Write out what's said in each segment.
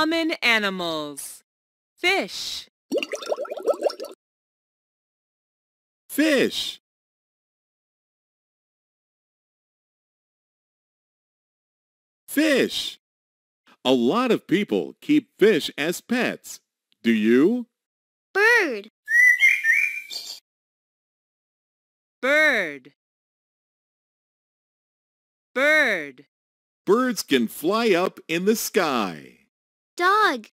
Common animals. Fish. Fish. Fish. A lot of people keep fish as pets. Do you? Bird. Bird. Bird. Birds can fly up in the sky. Dog.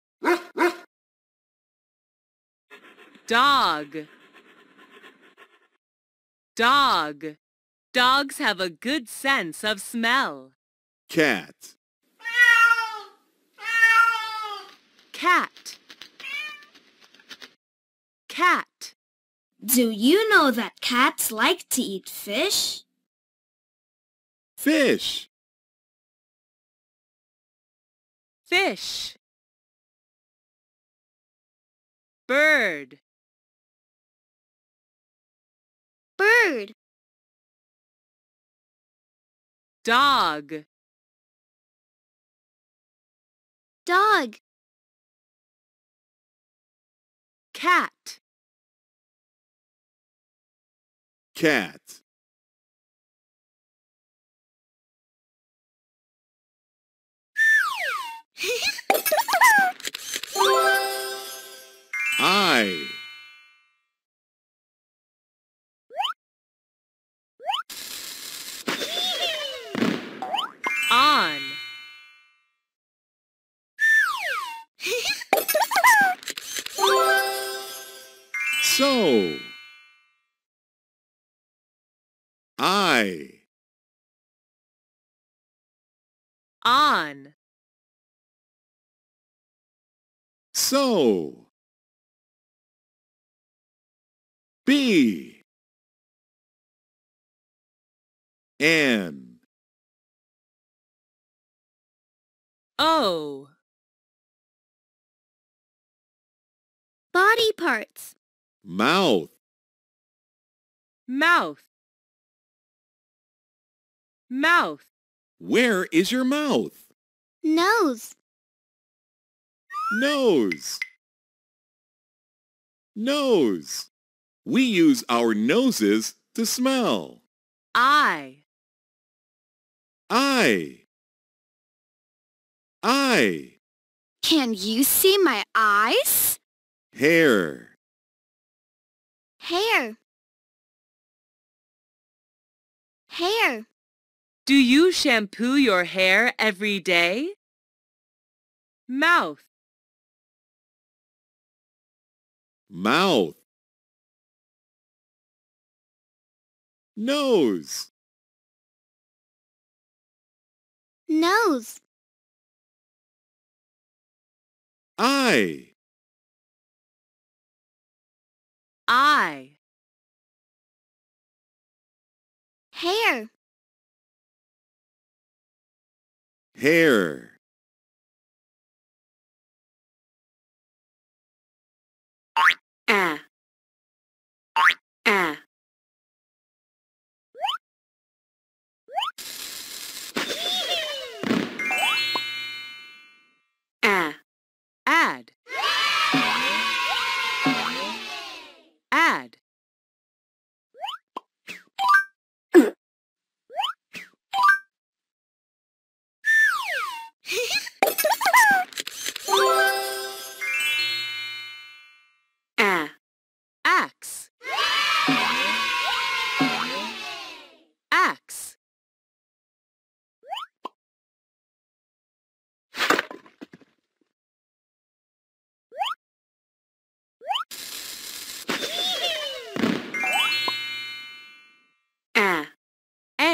Dog. Dog. Dogs have a good sense of smell. Cat. Cat. Cat. Do you know that cats like to eat fish? Fish. Fish bird bird dog dog cat cat on. So. B. N. O. Oh. Body parts. Mouth. Mouth. Mouth. Where is your mouth? Nose. Nose. Nose. We use our noses to smell. I. I. I. Can you see my eyes? Hair. Hair. Hair. Do you shampoo your hair every day? Mouth. Mouth. Nose. Nose. Eye. Eye. Hair. hair a ah.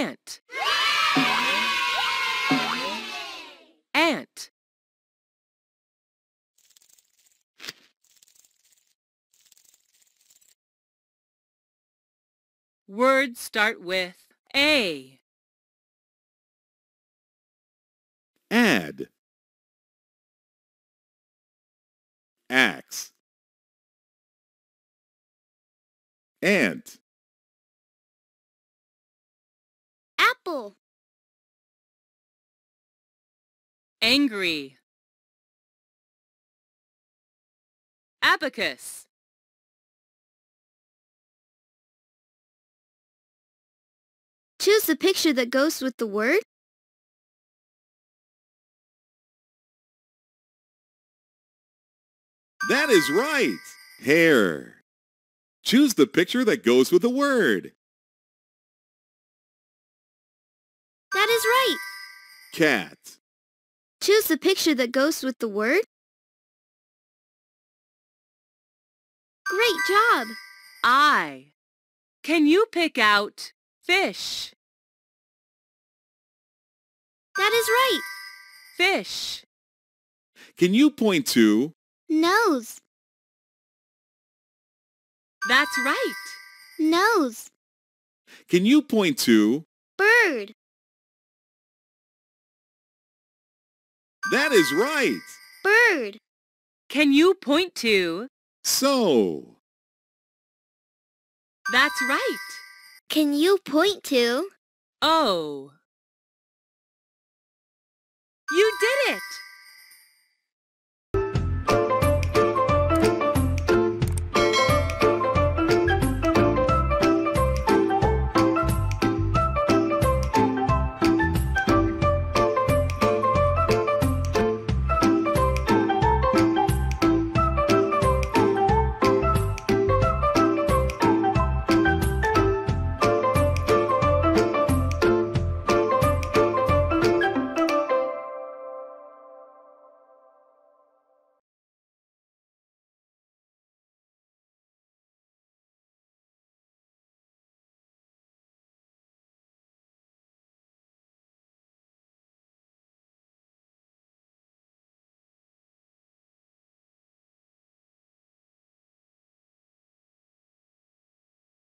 Ant. Ant. Words start with A. Add. Axe. Ant. apple. Angry. Abacus. Choose the picture that goes with the word. That is right! Hair. Choose the picture that goes with the word. That is right. Cat. Choose the picture that goes with the word. Great job. I. Can you pick out fish? That is right. Fish. Can you point to? Nose. That's right. Nose. Can you point to? Bird. That is right. Bird. Can you point to? So. That's right. Can you point to? Oh.